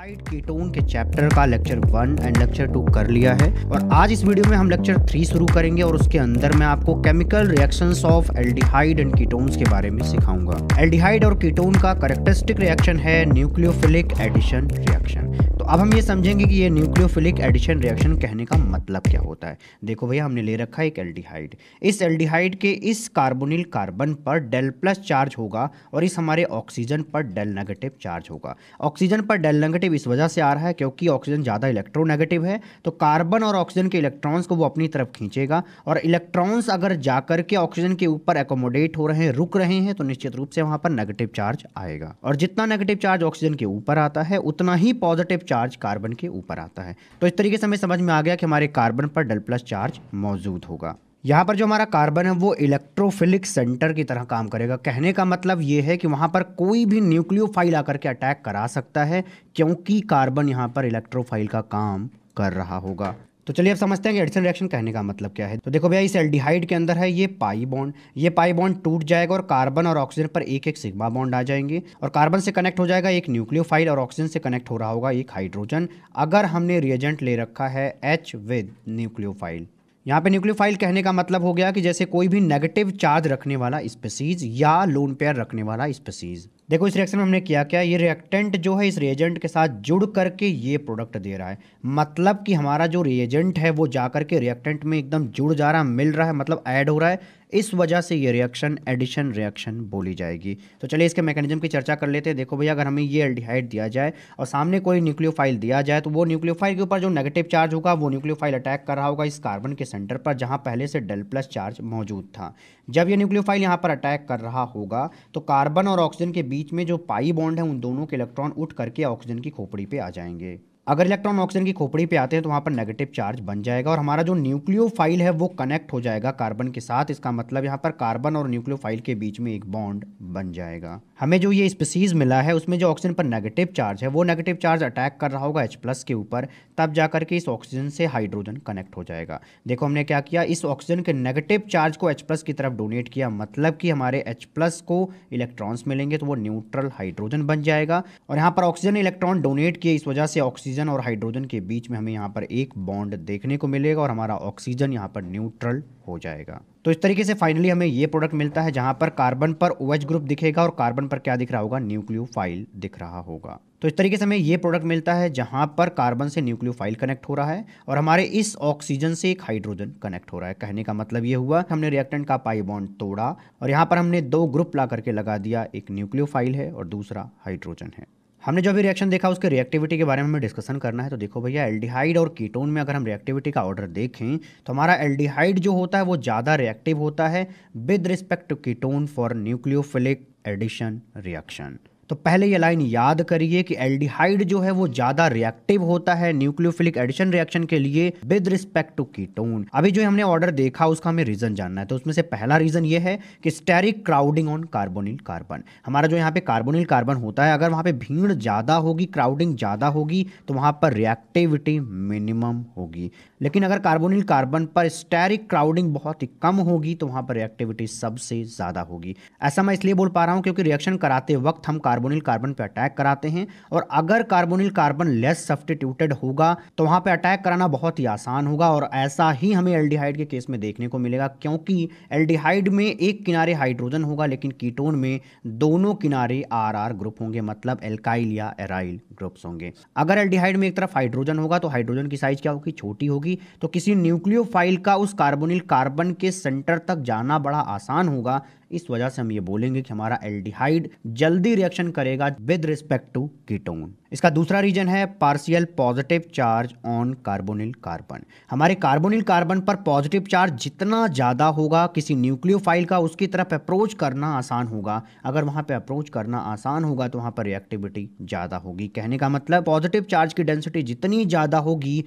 aldehyde ketone के chapter का lecture one and lecture two कर लिया है और आज इस वीडियो में हम लेक्चर थ्री शुरू करेंगे और उसके अंदर मैं आपको chemical reactions of aldehyde and ketones के बारे में सिखाऊंगा एल्डिहाइड और कीटोन का करेक्टरिस्टिक रिएक्शन है न्यूक्लियोफिलिक एडिशन रिएक्शन तो अब हम ये समझेंगे कि ये न्यूक्लियोफिलिक एडिशन रिएक्शन कहने का मतलब क्या होता है देखो भैया हमने ले रखा है एक एल्डिहाइड इस एल्डिहाइड के इस कार्बोनिल कार्बन पर डेल प्लस चार्ज होगा और इस हमारे ऑक्सीजन पर डेल नेगेटिव चार्ज होगा ऑक्सीजन पर डेल नेगेटिव नेगेटिव इस वजह से आ रहा है क्योंकि ऑक्सीजन ज़्यादा इलेक्ट्रोनेगेटिव है तो कार्बन और ऑक्सीजन के इलेक्ट्रॉन्स को वो अपनी तरफ खींचेगा और इलेक्ट्रॉन्स अगर जाकर के ऑक्सीजन के ऊपर एकोमोडेट हो रहे हैं रुक रहे हैं तो निश्चित रूप से वहाँ पर नेगेटिव चार्ज आएगा और जितना नेगेटिव चार्ज ऑक्सीजन के ऊपर आता है उतना ही पॉजिटिव चार्ज कार्बन के ऊपर आता है तो इस तरीके से हमें समझ में आ गया कि हमारे कार्बन पर डल प्लस चार्ज मौजूद होगा यहाँ पर जो हमारा कार्बन है वो इलेक्ट्रोफिलिक सेंटर की तरह काम करेगा कहने का मतलब ये है कि वहाँ पर कोई भी न्यूक्लियोफाइल आकर के अटैक करा सकता है क्योंकि कार्बन यहाँ पर इलेक्ट्रोफाइल का काम कर रहा होगा तो चलिए अब समझते हैं कि एडिशन रिएक्शन कहने का मतलब क्या है तो देखो भैया इस एल्डिहाइड के अंदर है ये पाई बॉन्ड ये पाई बॉन्ड टूट जाएगा और कार्बन और ऑक्सीजन पर एक एक सिग्मा बॉन्ड आ जाएंगे और कार्बन से कनेक्ट हो जाएगा एक न्यूक्लियोफाइल और ऑक्सीजन से कनेक्ट हो रहा होगा एक हाइड्रोजन अगर हमने रिएजेंट ले रखा है एच विद न्यूक्लियोफाइल यहाँ पे न्यूक्लियोफाइल कहने का मतलब हो गया कि जैसे कोई भी नेगेटिव चार्ज रखने वाला स्पेसीज या लोन पेयर रखने वाला स्पेसीज देखो इस रिएक्शन में हमने किया क्या ये रिएक्टेंट जो है इस रिएजेंट के साथ जुड़ करके ये प्रोडक्ट दे रहा है मतलब कि हमारा जो रिएजेंट है वो जाकर के रिएक्टेंट में एकदम जुड़ जा रहा है मिल रहा है मतलब ऐड हो रहा है इस वजह से ये रिएक्शन एडिशन रिएक्शन बोली जाएगी तो चलिए इसके मैकेनिज्म की चर्चा कर लेते हैं देखो भैया अगर हमें ये एल्डिहाइड दिया जाए और सामने कोई न्यूक्लियोफाइल दिया जाए तो वो न्यूक्लियोफाइल के ऊपर जो नेगेटिव चार्ज होगा वो न्यूक्लियोफाइल अटैक कर रहा होगा इस कार्बन के सेंटर पर जहाँ पहले से डेल प्लस चार्ज मौजूद था जब ये न्यूक्लियोफाइल यहाँ पर अटैक कर रहा होगा तो कार्बन और ऑक्सीजन के बीच में जो पाई बॉन्ड है उन दोनों के इलेक्ट्रॉन उठ करके ऑक्सीजन की खोपड़ी पर आ जाएंगे अगर इलेक्ट्रॉन ऑक्सीजन की खोपड़ी पे आते हैं तो वहाँ पर नेगेटिव चार्ज बन जाएगा और हमारा जो फाइल है वो कनेक्ट हो जाएगा कार्बन के साथ इसका मतलब यहाँ पर कार्बन और फाइल के बीच में एक बॉन्ड बन जाएगा हमें जो ये स्पीसीज़ मिला है उसमें जो ऑक्सीजन पर नेगेटिव चार्ज है वो नेगेटिव चार्ज अटैक कर रहा होगा H प्लस के ऊपर तब जा करके इस ऑक्सीजन से हाइड्रोजन कनेक्ट हो जाएगा देखो हमने क्या किया इस ऑक्सीजन के नेगेटिव चार्ज को H प्लस की तरफ डोनेट किया मतलब कि हमारे H प्लस को इलेक्ट्रॉन्स मिलेंगे तो वो न्यूट्रल हाइड्रोजन बन जाएगा और यहाँ पर ऑक्सीजन इलेक्ट्रॉन डोनेट किए इस वजह से ऑक्सीजन और हाइड्रोजन के बीच में हमें यहाँ पर एक बॉन्ड देखने को मिलेगा और हमारा ऑक्सीजन यहाँ पर न्यूट्रल हो जाएगा तो इस तरीके से फाइनली हमें ये प्रोडक्ट मिलता है जहां पर कार्बन पर ओएच ग्रुप दिखेगा और कार्बन पर क्या दिख रहा होगा न्यूक्लियोफाइल दिख रहा होगा तो इस तरीके से हमें ये प्रोडक्ट मिलता है जहां पर कार्बन से न्यूक्लियोफाइल कनेक्ट हो रहा है और हमारे इस ऑक्सीजन से एक हाइड्रोजन कनेक्ट हो रहा है कहने का मतलब ये हुआ हमने रिएक्टेंट का पाई बॉन्ड तोड़ा और यहाँ पर हमने दो ग्रुप ला करके लगा दिया एक न्यूक्लियो है और दूसरा हाइड्रोजन है हमने जो भी रिएक्शन देखा उसके रिएक्टिविटी के बारे में हमें डिस्कशन करना है तो देखो भैया एल्डिहाइड और कीटोन में अगर हम रिएक्टिविटी का ऑर्डर देखें तो हमारा एल्डिहाइड जो होता है वो ज़्यादा रिएक्टिव होता है with respect to ketone for nucleophilic addition reaction तो पहले ये लाइन याद करिए कि एल्डिहाइड जो है वो ज्यादा रिएक्टिव होता है न्यूक्लियोफिलिक एडिशन रिएक्शन के लिए विद रिस्पेक्ट टू कीटोन अभी जो हमने ऑर्डर देखा उसका हमें रीजन जानना है तो उसमें से पहला रीजन ये है कि steric crowding on carbonyl carbon हमारा जो यहाँ पे कार्बोनिल कार्बन होता है अगर वहां पर भीड़ ज्यादा होगी क्राउडिंग ज्यादा होगी तो वहां पर रिएक्टिविटी मिनिमम होगी लेकिन अगर कार्बोनिल कार्बन पर स्टेरिक क्राउडिंग बहुत ही कम होगी तो वहाँ पर रिएक्टिविटी सबसे ज़्यादा होगी ऐसा मैं इसलिए बोल पा रहा हूँ क्योंकि रिएक्शन कराते वक्त हम कार्बोनिल कार्बन पर अटैक कराते हैं और अगर कार्बोनिल कार्बन लेस सब्सटीट्यूटेड होगा तो वहाँ पर अटैक कराना बहुत ही आसान होगा और ऐसा ही हमें एल्डिहाइड के केस में देखने को मिलेगा क्योंकि एल्डिहाइड में एक किनारे हाइड्रोजन होगा लेकिन कीटोन में दोनों किनारे आर आर ग्रुप होंगे मतलब एल्काइल या एराइल ग्रुप्स होंगे अगर एल्डिहाइड में एक तरफ हाइड्रोजन होगा तो हाइड्रोजन की साइज क्या होगी छोटी होगी होगी तो किसी न्यूक्लियोफाइल का उस कार्बोनिल कार्बन के सेंटर तक जाना बड़ा आसान होगा इस वजह से हम ये बोलेंगे कि हमारा एल्डिहाइड जल्दी रिएक्शन करेगा विद रिस्पेक्ट टू कीटोन इसका दूसरा रीजन है partial positive charge on carbonyl carbon हमारे कार्बोनिल कार्बन पर पॉजिटिव चार्ज जितना ज़्यादा होगा किसी न्यूक्लियोफाइल का उसकी तरफ अप्रोच करना आसान होगा अगर वहां पे अप्रोच करना आसान होगा तो वहां पर रिएक्टिविटी ज़्यादा होगी कहने का मतलब पॉजिटिव चार्ज की डेंसिटी जितनी ज़्यादा होगी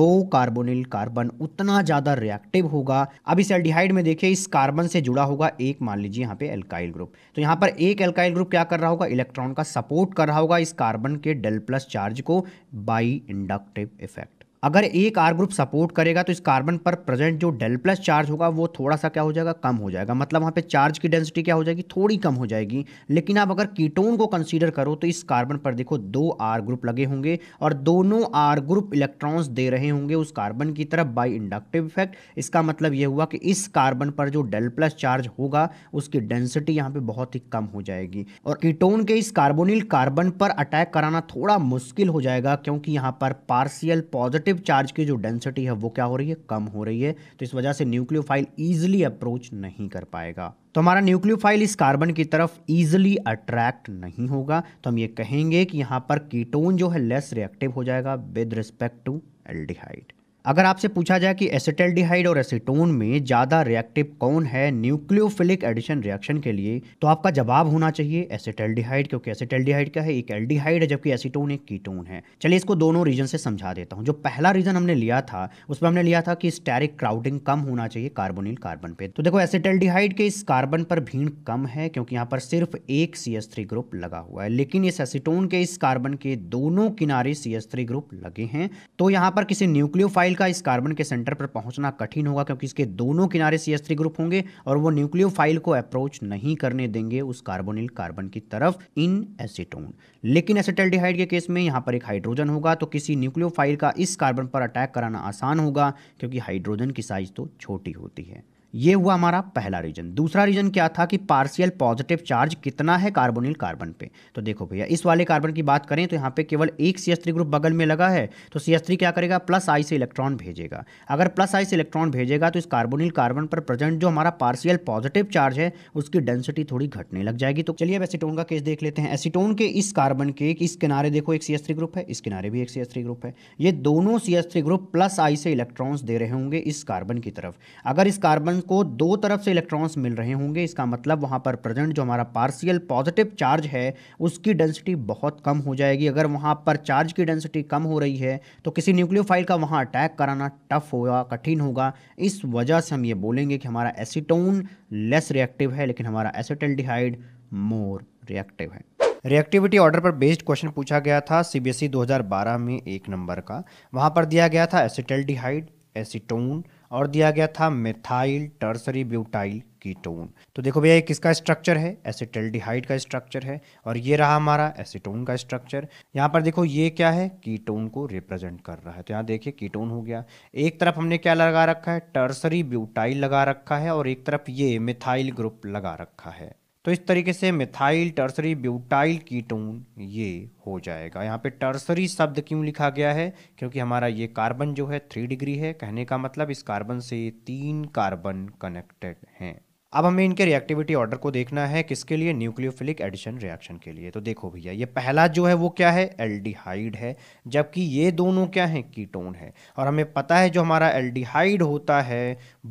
वो कार्बोनिल कार्बन उतना ज़्यादा रिएक्टिव होगा अब इस एल्डिहाइड में देखिए इस कार्बन से जुड़ा होगा एक मालिक लीजिए यहाँ पे एल्काइल ग्रुप तो यहाँ पर एक एल्काइल ग्रुप क्या कर रहा होगा इलेक्ट्रॉन का सपोर्ट कर रहा होगा इस कार्बन के डेल प्लस चार्ज को बाई इंडक्टिव इफेक्ट अगर एक आर ग्रुप सपोर्ट करेगा तो इस कार्बन पर प्रेजेंट जो डेल प्लस चार्ज होगा वो थोड़ा सा क्या हो जाएगा कम हो जाएगा मतलब वहाँ पे चार्ज की डेंसिटी क्या हो जाएगी थोड़ी कम हो जाएगी लेकिन आप अगर कीटोन को कंसीडर करो तो इस कार्बन पर देखो दो आर ग्रुप लगे होंगे और दोनों आर ग्रुप इलेक्ट्रॉन्स दे रहे होंगे उस कार्बन की तरफ बाई इंडक्टिव इफेक्ट इसका मतलब ये हुआ कि इस कार्बन पर जो डेल प्लस चार्ज होगा उसकी डेंसिटी यहाँ पर बहुत ही कम हो जाएगी और कीटोन के इस कार्बोनिल कार्बन पर अटैक कराना थोड़ा मुश्किल हो जाएगा क्योंकि यहाँ पर पार्सियल पॉजिटिव एक्टिव चार्ज की जो डेंसिटी है वो क्या हो रही है कम हो रही है तो इस वजह से न्यूक्लियोफाइल ईजिली अप्रोच नहीं कर पाएगा तो हमारा न्यूक्लियोफाइल इस कार्बन की तरफ ईजिली अट्रैक्ट नहीं होगा तो हम ये कहेंगे कि यहाँ पर कीटोन जो है लेस रिएक्टिव हो जाएगा विद रिस्पेक्ट टू एल्डिहाइड अगर आपसे पूछा जाए कि एसिटल्डिहाइड और एसीटोन में ज़्यादा रिएक्टिव कौन है न्यूक्लियोफिलिक एडिशन रिएक्शन के लिए तो आपका जवाब होना चाहिए एसिटल्डिहाइड क्योंकि एसिटल्डिहाइड क्या है एक एल्डिहाइड है जबकि एसीटोन एक कीटोन है चलिए इसको दोनों रीजन से समझा देता हूँ जो पहला रीजन हमने लिया था उसमें हमने लिया था कि स्टेरिक क्राउडिंग कम होना चाहिए कार्बोनिल कार्बन पे तो देखो एसिटल्डिहाइड के इस कार्बन पर भीड़ कम है क्योंकि यहाँ पर सिर्फ एक सी ग्रुप लगा हुआ है लेकिन इस एसिटोन के इस कार्बन के दोनों किनारे सी ग्रुप लगे हैं तो यहाँ पर किसी न्यूक्लियोफाइल मिसाइल का इस कार्बन के सेंटर पर पहुंचना कठिन होगा क्योंकि इसके दोनों किनारे सी एस थ्री ग्रुप होंगे और वो न्यूक्लियोफाइल को अप्रोच नहीं करने देंगे उस कार्बोनिल कार्बन की तरफ इन एसिटोन लेकिन एसिटल्डिहाइड के केस में यहाँ पर एक हाइड्रोजन होगा तो किसी न्यूक्लियोफाइल का इस कार्बन पर अटैक कराना आसान होगा क्योंकि हाइड्रोजन की साइज तो छोटी होती है ये हुआ हमारा पहला रीजन दूसरा रीजन क्या था कि पार्शियल पॉजिटिव चार्ज कितना है कार्बोनिल कार्बन पे तो देखो भैया इस वाले कार्बन की बात करें तो यहाँ पे केवल एक सी ग्रुप बगल में लगा है तो सी क्या करेगा प्लस आई से इलेक्ट्रॉन भेजेगा अगर प्लस आई से इलेक्ट्रॉन भेजेगा तो इस कार्बोनिल कार्बन पर प्रेजेंट जो हमारा पार्शियल पॉजिटिव चार्ज है उसकी डेंसिटी थोड़ी घटने लग जाएगी तो चलिए अब एसीटोन का केस देख लेते हैं एसीटोन के इस कार्बन के इस किनारे देखो एक सी ग्रुप है इस किनारे भी एक सी ग्रुप है ये दोनों सी ग्रुप प्लस आई से इलेक्ट्रॉन्स दे रहे होंगे इस कार्बन की तरफ अगर इस कार्बन को दो तरफ से इलेक्ट्रॉन्स मिल रहे होंगे इसका मतलब वहाँ पर प्रेजेंट जो हमारा पार्शियल पॉजिटिव चार्ज है उसकी डेंसिटी बहुत कम हो जाएगी अगर वहाँ पर चार्ज की डेंसिटी कम हो रही है तो किसी न्यूक्लियोफाइल का वहाँ अटैक कराना टफ होगा कठिन होगा इस वजह से हम ये बोलेंगे कि हमारा एसीटोन लेस रिएक्टिव है लेकिन हमारा एसिटल्डिहाइड मोर रिएक्टिव है रिएक्टिविटी ऑर्डर पर बेस्ड क्वेश्चन पूछा गया था सीबीएसई e 2012 में एक नंबर का वहां पर दिया गया था एसिटल्डिहाइड एसीटोन और दिया गया था मिथाइल टर्सरी ब्यूटाइल कीटोन तो देखो भैया ये किसका स्ट्रक्चर है एसिटल्डिहाइड का स्ट्रक्चर है और ये रहा हमारा एसिटोन का स्ट्रक्चर यहाँ पर देखो ये क्या है कीटोन को रिप्रेजेंट कर रहा है तो यहाँ देखिए कीटोन हो गया एक तरफ हमने क्या लगा रखा है टर्सरी ब्यूटाइल लगा रखा है और एक तरफ ये मिथाइल ग्रुप लगा रखा है तो इस तरीके से मिथाइल टर्सरी ब्यूटाइल कीटोन ये हो जाएगा यहाँ पे टर्सरी शब्द क्यों लिखा गया है क्योंकि हमारा ये कार्बन जो है थ्री डिग्री है कहने का मतलब इस कार्बन से तीन कार्बन कनेक्टेड हैं अब हमें इनके रिएक्टिविटी ऑर्डर को देखना है किसके लिए न्यूक्लियोफिलिक एडिशन रिएक्शन के लिए तो देखो भैया ये पहला जो है वो क्या है एल्डिहाइड है जबकि ये दोनों क्या हैं कीटोन है और हमें पता है जो हमारा एल्डिहाइड होता है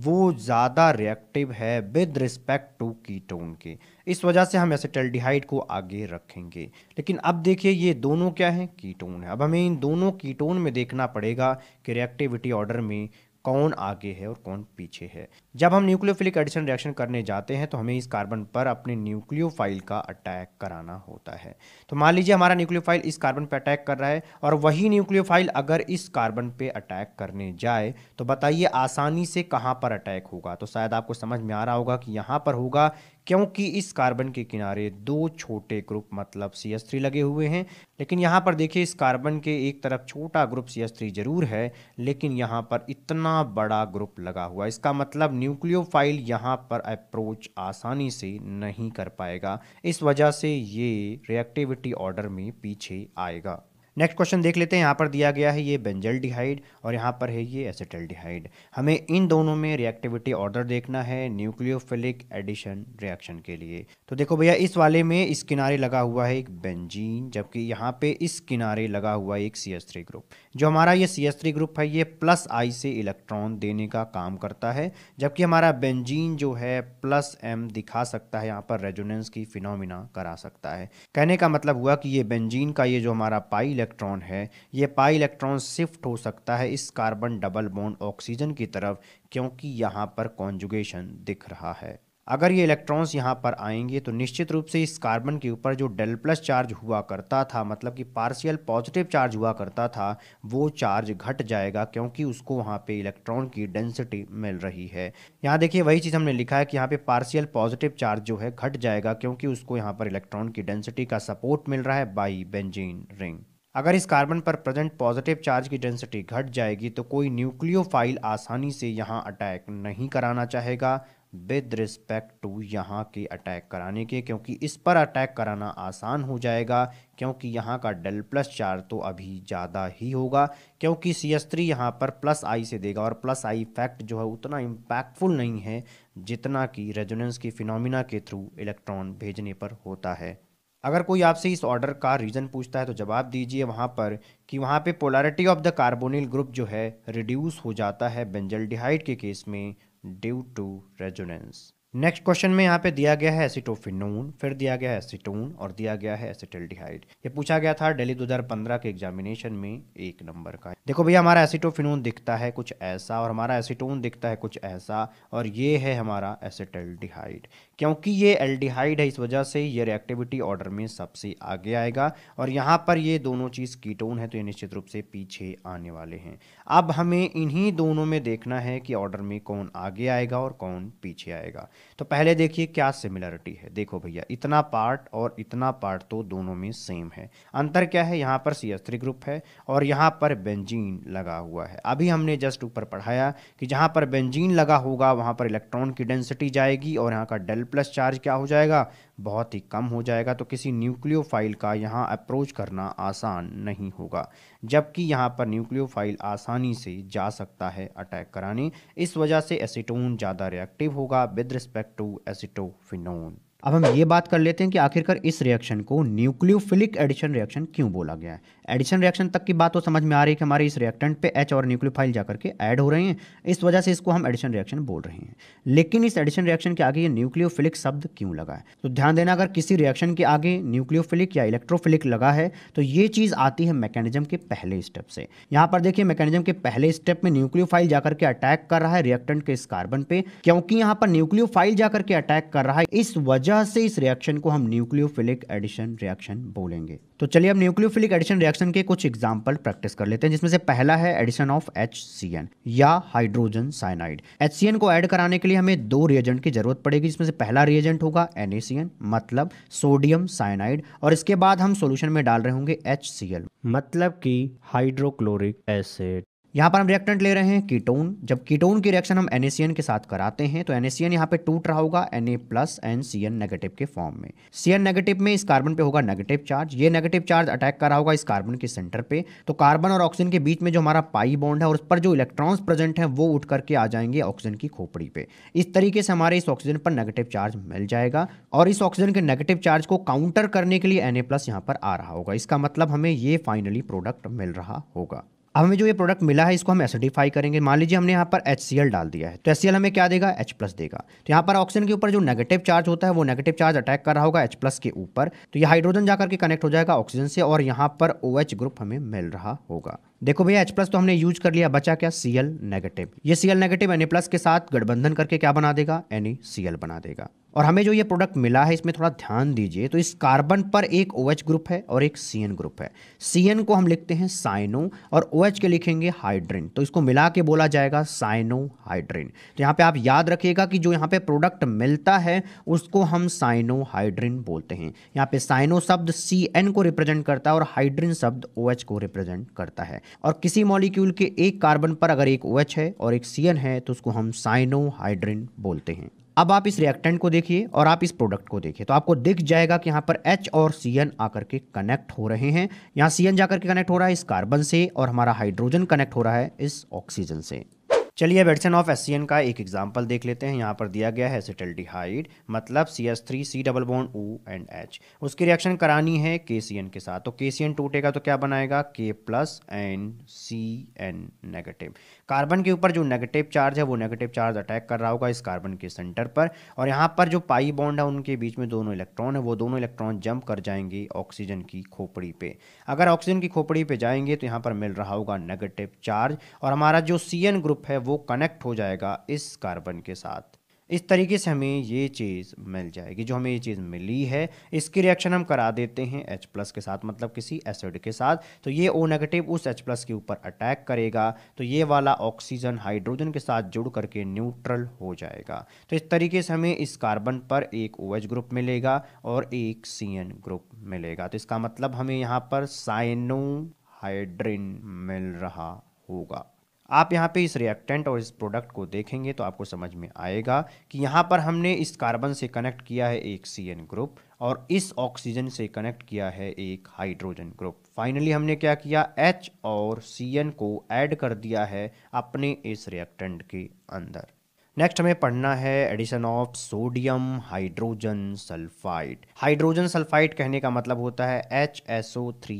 वो ज़्यादा रिएक्टिव है विद रिस्पेक्ट टू कीटोन के इस वजह से हम एसिटल्डिहाइड को आगे रखेंगे लेकिन अब देखिए ये दोनों क्या हैं कीटोन है अब हमें इन दोनों कीटोन में देखना पड़ेगा कि रिएक्टिविटी ऑर्डर में कौन आगे है और कौन पीछे है जब हम न्यूक्लियोफिलिक एडिशन रिएक्शन करने जाते हैं तो हमें इस कार्बन पर अपने न्यूक्लियोफाइल का अटैक कराना होता है तो मान लीजिए हमारा न्यूक्लियोफाइल इस कार्बन पर अटैक कर रहा है और वही न्यूक्लियोफाइल अगर इस कार्बन पे अटैक करने जाए तो बताइए आसानी से कहाँ पर अटैक होगा तो शायद आपको समझ में आ रहा होगा कि यहाँ पर होगा क्योंकि इस कार्बन के किनारे दो छोटे ग्रुप मतलब सी एस थ्री लगे हुए हैं लेकिन यहाँ पर देखिए इस कार्बन के एक तरफ छोटा ग्रुप सी एस थ्री जरूर है लेकिन यहाँ पर इतना बड़ा ग्रुप लगा हुआ इसका मतलब न्यूक्लियोफाइल यहाँ पर अप्रोच आसानी से नहीं कर पाएगा इस वजह से ये रिएक्टिविटी ऑर्डर में पीछे आएगा नेक्स्ट क्वेश्चन देख लेते हैं यहाँ पर दिया गया है ये बेंजल डिहाइड और यहाँ पर है ये एसेटल डिहाइड हमें इन दोनों में रिएक्टिविटी ऑर्डर देखना है न्यूक्लियोफिलिक एडिशन रिएक्शन के लिए तो देखो भैया इस वाले में इस किनारे लगा हुआ है एक बेंजीन जबकि यहाँ पे इस किनारे लगा हुआ है एक सी एस थ्री ग्रुप जो हमारा ये सी एस थ्री ग्रुप है ये प्लस आई से इलेक्ट्रॉन देने का काम करता है जबकि हमारा बेंजीन जो है प्लस एम दिखा सकता है यहाँ पर रेजोनेंस की फिनोमिना करा सकता है कहने का मतलब हुआ कि ये बेंजीन का ये जो हमारा पाई इलेक्ट्रॉन है ये पाई इलेक्ट्रॉन शिफ्ट हो सकता है इस कार्बन डबल बॉन्ड ऑक्सीजन की तरफ क्योंकि यहाँ पर कॉन्जुगेशन दिख रहा है अगर ये इलेक्ट्रॉन्स यहाँ पर आएंगे तो निश्चित रूप से इस कार्बन के ऊपर जो डेल प्लस चार्ज हुआ करता था मतलब कि पार्शियल पॉजिटिव चार्ज हुआ करता था वो चार्ज घट जाएगा क्योंकि उसको वहाँ पे इलेक्ट्रॉन की डेंसिटी मिल रही है यहाँ देखिए वही चीज़ हमने लिखा है कि यहाँ पे पार्शियल पॉजिटिव चार्ज जो है घट जाएगा क्योंकि उसको यहाँ पर इलेक्ट्रॉन की डेंसिटी का सपोर्ट मिल रहा है बाई बेंजीन रिंग अगर इस कार्बन पर प्रेजेंट पॉजिटिव चार्ज की डेंसिटी घट जाएगी तो कोई न्यूक्लियोफाइल आसानी से यहाँ अटैक नहीं कराना चाहेगा विद रिस्पेक्ट टू यहाँ के अटैक कराने के क्योंकि इस पर अटैक कराना आसान हो जाएगा क्योंकि यहाँ का डेल प्लस चार्ज तो अभी ज़्यादा ही होगा क्योंकि सी एस थ्री यहाँ पर प्लस आई से देगा और प्लस आई इफेक्ट जो है उतना इम्पैक्टफुल नहीं है जितना कि रेजोनेंस की फिनोमिना के थ्रू इलेक्ट्रॉन भेजने पर होता है अगर कोई आपसे इस ऑर्डर का रीज़न पूछता है तो जवाब दीजिए वहाँ पर कि वहाँ पे polarity of the carbonyl group जो है रिड्यूस हो जाता है बेंजलडिहाइड के केस में due to resonance next question में यहाँ पे दिया गया है एसिटोफिनोन फिर दिया गया है एसिटोन और दिया गया है एसिटिल्डिहाइड ये पूछा गया था डेली 2015 के एग्जामिनेशन में एक नंबर का देखो भैया हमारा एसिटोफिनोन दिखता है कुछ ऐसा और हमारा एसिटोन दिखता है कुछ ऐसा और ये है हमारा एसिटिल्डिहाइड क्योंकि ये एल्डिहाइड है इस वजह से ये रिएक्टिविटी ऑर्डर में सबसे आगे आएगा और यहाँ पर ये दोनों चीज़ कीटोन है तो ये निश्चित रूप से पीछे आने वाले हैं अब हमें इन्हीं दोनों में देखना है कि ऑर्डर में कौन आगे आएगा और कौन पीछे आएगा तो पहले देखिए क्या सिमिलरिटी है देखो भैया इतना पार्ट और इतना पार्ट तो दोनों में सेम है अंतर क्या है यहाँ पर सी ग्रुप है और यहाँ पर बेंजीन लगा हुआ है अभी हमने जस्ट ऊपर पढ़ाया कि जहाँ पर बेंजीन लगा होगा वहाँ पर इलेक्ट्रॉन की डेंसिटी जाएगी और यहाँ का डेल प्लस चार्ज क्या हो जाएगा बहुत ही कम हो जाएगा तो किसी न्यूक्लियोफाइल का यहाँ अप्रोच करना आसान नहीं होगा जबकि यहाँ पर न्यूक्लियोफाइल आसानी से जा सकता है अटैक कराने इस वजह से एसीटोन ज़्यादा रिएक्टिव होगा विद रिस्पेक्ट टू एसिटोफिनोन अब हम ये बात कर लेते हैं कि आखिरकार इस रिएक्शन को न्यूक्लियोफिलिक एडिशन रिएक्शन क्यों बोला गया है एडिशन रिएक्शन तक की बात तो समझ में आ रही है कि हमारे इस रिएक्टेंट पे एच और न्यूक्लियोफाइल जाकर के ऐड हो रहे हैं इस वजह से इसको हम एडिशन रिएक्शन बोल रहे हैं लेकिन इस एडिशन रिएक्शन के आगे ये न्यूक्लियोफिलिक शब्द क्यों लगा है तो ध्यान देना अगर किसी रिएक्शन के आगे न्यूक्लियोफिलिक या इलेक्ट्रोफिलिक लगा है तो ये चीज़ आती है मैकेनिज्म के पहले स्टेप से यहाँ पर देखिए मैकेनिज्म के पहले स्टेप में न्यूक्लियोफाइल जाकर के अटैक कर रहा है रिएक्टेंट के इस कार्बन पे क्योंकि यहाँ पर न्यूक्लियोफाइल जाकर के अटैक कर रहा है इस वजह से इस रिएक्शन को हम न्यूक्लियोफिलिक एडिशन रिएक्शन बोलेंगे तो चलिए अब न्यूक्लियोफिलिक एडिशन रिएक्शन के कुछ एग्जाम्पल प्रैक्टिस कर लेते हैं जिसमें से पहला है एडिशन ऑफ एच या हाइड्रोजन साइनाइड एच को ऐड कराने के लिए हमें दो रिएजेंट की जरूरत पड़ेगी जिसमें से पहला रिएजेंट होगा एन मतलब सोडियम साइनाइड और इसके बाद हम सोल्यूशन में डाल रहे होंगे एच मतलब की हाइड्रोक्लोरिक एसिड यहाँ पर हम रिएक्टेंट ले रहे हैं कीटोन जब कीटोन की रिएक्शन हम एन के साथ कराते हैं तो एन यहाँ पे टूट रहा होगा N A plus and C N negative के फॉर्म में सी एन नेगेटिव में इस कार्बन पे होगा नेगेटिव चार्ज ये नेगेटिव चार्ज अटैक कर रहा होगा इस कार्बन के सेंटर पे तो कार्बन और ऑक्सीजन के बीच में जो हमारा पाई बॉन्ड है और उस पर जो इलेक्ट्रॉन्स प्रेजेंट है वो उठ करके आ जाएंगे ऑक्सीजन की खोपड़ी पे इस तरीके से हमारे इस ऑक्सीजन पर नेगेटिव चार्ज मिल जाएगा और इस ऑक्सीजन के नेगेटिव चार्ज को काउंटर करने के लिए एन ए प्लस यहाँ पर आ रहा होगा इसका मतलब हमें ये फाइनली प्रोडक्ट मिल रहा होगा अब हमें जो ये प्रोडक्ट मिला है इसको हम एसिडिफाई करेंगे मान लीजिए हमने यहाँ पर एच डाल दिया है तो एच हमें क्या देगा एच प्लस देगा तो यहाँ पर ऑक्सीजन के ऊपर जो नेगेटिव चार्ज होता है वो नेगेटिव चार्ज अटैक कर रहा होगा एच प्लस के ऊपर तो ये हाइड्रोजन जाकर के कनेक्ट हो जाएगा ऑक्सीजन से और यहाँ पर ओ OH ग्रुप हमें मिल रहा होगा देखो भैया एच प्लस तो हमने यूज कर लिया बचा क्या सीएल नेगेटिव ये सीएल नेगेटिव एन प्लस के साथ गठबंधन करके क्या बना देगा एन बना देगा और हमें जो ये प्रोडक्ट मिला है इसमें थोड़ा ध्यान दीजिए तो इस कार्बन पर एक ओ OH ग्रुप है और एक सी ग्रुप है सी को हम लिखते हैं साइनो और ओ OH के लिखेंगे हाइड्रिन तो इसको मिला के बोला जाएगा साइनो हाइड्रिन तो यहाँ पे आप याद रखिएगा कि जो यहाँ पे प्रोडक्ट मिलता है उसको हम साइनो हाइड्रिन बोलते हैं यहाँ पे साइनो शब्द सी को रिप्रेजेंट करता है और हाइड्रिन शब्द ओ OH को रिप्रेजेंट करता है और किसी मॉलिक्यूल के एक कार्बन पर अगर एक ओ OH है और एक सी है तो उसको हम साइनो बोलते हैं अब आप इस रिएक्टेंट को देखिए और आप इस प्रोडक्ट को देखिए तो आपको दिख जाएगा कि यहाँ पर एच और सी एन आकर के कनेक्ट हो रहे हैं यहाँ सी एन जाकर के कनेक्ट हो रहा है इस कार्बन से और हमारा हाइड्रोजन कनेक्ट हो रहा है इस ऑक्सीजन से चलिए बेडसन ऑफ एस का एक एग्जाम्पल देख लेते हैं यहाँ पर दिया गया है हाइड मतलब C S three C double bond O and H उसकी रिएक्शन करानी है के सी एन के साथ तो के सी एन टूटेगा तो क्या बनाएगा K plus N C N negative carbon के ऊपर जो नेगेटिव चार्ज है वो नेगेटिव चार्ज अटैक कर रहा होगा इस कार्बन के सेंटर पर और यहाँ पर जो पाई बॉन्ड है उनके बीच में दोनों इलेक्ट्रॉन है वो दोनों इलेक्ट्रॉन जंप कर जाएंगे ऑक्सीजन की खोपड़ी पे अगर ऑक्सीजन की खोपड़ी पे जाएंगे तो यहाँ पर मिल रहा होगा नेगेटिव चार्ज और हमारा जो सी एन ग्रुप है वो कनेक्ट हो जाएगा इस कार्बन के साथ इस तरीके से हमें ये चीज़ मिल जाएगी जो हमें ये चीज़ मिली है इसकी रिएक्शन हम करा देते हैं H के साथ मतलब किसी एसिड के साथ तो ये O नेगेटिव उस H के ऊपर अटैक करेगा तो ये वाला ऑक्सीजन हाइड्रोजन के साथ जुड़ करके न्यूट्रल हो जाएगा तो इस तरीके से हमें इस कार्बन पर एक OH एच ग्रुप मिलेगा और एक सी ग्रुप मिलेगा तो इसका मतलब हमें यहाँ पर साइनोहाइड्रिन मिल रहा होगा आप यहाँ पे इस रिएक्टेंट और इस प्रोडक्ट को देखेंगे तो आपको समझ में आएगा कि यहाँ पर हमने इस कार्बन से कनेक्ट किया है एक सी ग्रुप और इस ऑक्सीजन से कनेक्ट किया है एक हाइड्रोजन ग्रुप फाइनली हमने क्या किया एच और सी को ऐड कर दिया है अपने इस रिएक्टेंट के अंदर नेक्स्ट हमें पढ़ना है addition of sodium hydrogen sulphide hydrogen sulphide कहने का मतलब होता है H S O three